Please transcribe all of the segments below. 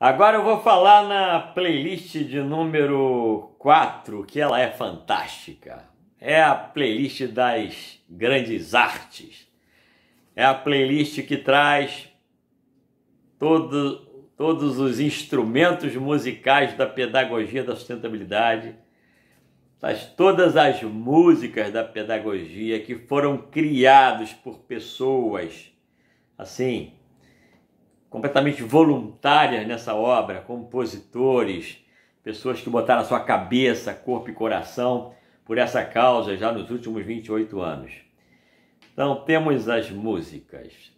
Agora eu vou falar na playlist de número 4, que ela é fantástica. É a playlist das grandes artes. É a playlist que traz todo, todos os instrumentos musicais da pedagogia da sustentabilidade, traz todas as músicas da pedagogia que foram criados por pessoas assim completamente voluntárias nessa obra, compositores, pessoas que botaram a sua cabeça, corpo e coração por essa causa já nos últimos 28 anos. Então temos as músicas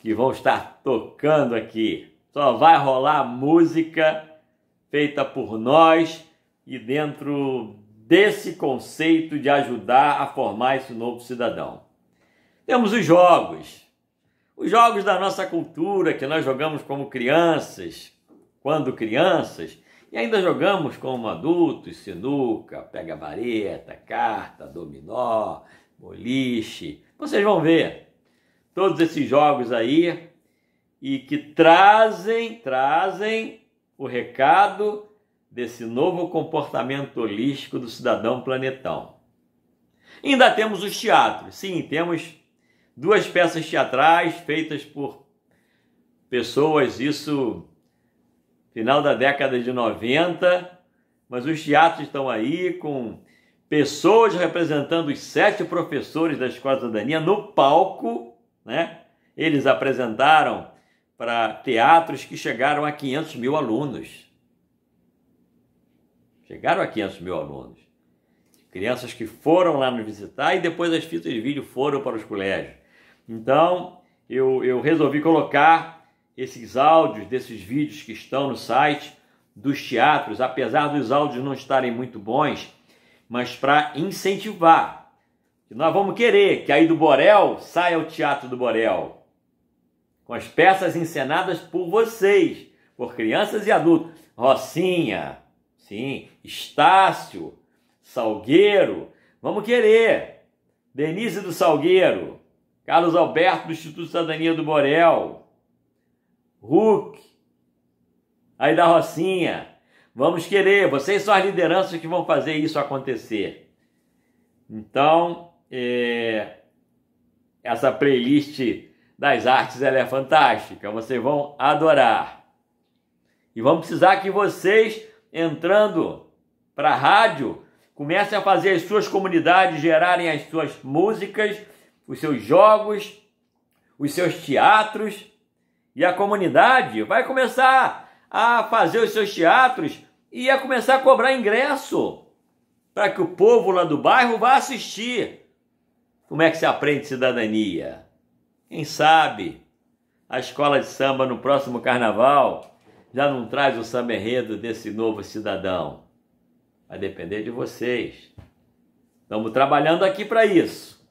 que vão estar tocando aqui. Só vai rolar música feita por nós e dentro desse conceito de ajudar a formar esse novo cidadão. Temos os jogos, os jogos da nossa cultura que nós jogamos como crianças, quando crianças, e ainda jogamos como adultos, sinuca, pega vareta, carta, dominó, boliche. Vocês vão ver todos esses jogos aí e que trazem, trazem o recado desse novo comportamento holístico do cidadão planetão. Ainda temos os teatros. Sim, temos duas peças teatrais feitas por pessoas, isso final da década de 90, mas os teatros estão aí com pessoas representando os sete professores da Escola de Cidadania no palco, né? Eles apresentaram para teatros que chegaram a 500 mil alunos. Chegaram a 500 mil alunos. Crianças que foram lá nos visitar e depois as fitas de vídeo foram para os colégios. Então, eu, eu resolvi colocar esses áudios desses vídeos que estão no site dos teatros, apesar dos áudios não estarem muito bons, mas para incentivar. Nós vamos querer que aí do Borel saia o Teatro do Borel, com as peças encenadas por vocês, por crianças e adultos. Rocinha, sim, Estácio, Salgueiro, vamos querer. Denise do Salgueiro, Carlos Alberto, do Instituto Cidadania do Borel, Hulk, aí da Rocinha. Vamos querer, vocês são as lideranças que vão fazer isso acontecer. Então, é, essa playlist das artes ela é fantástica, vocês vão adorar. E vamos precisar que vocês, entrando para a rádio, comecem a fazer as suas comunidades gerarem as suas músicas os seus jogos, os seus teatros, e a comunidade vai começar a fazer os seus teatros e a começar a cobrar ingresso para que o povo lá do bairro vá assistir. Como é que se aprende cidadania? Quem sabe a escola de samba no próximo carnaval já não traz o samba enredo desse novo cidadão. Vai depender de vocês. Estamos trabalhando aqui para isso.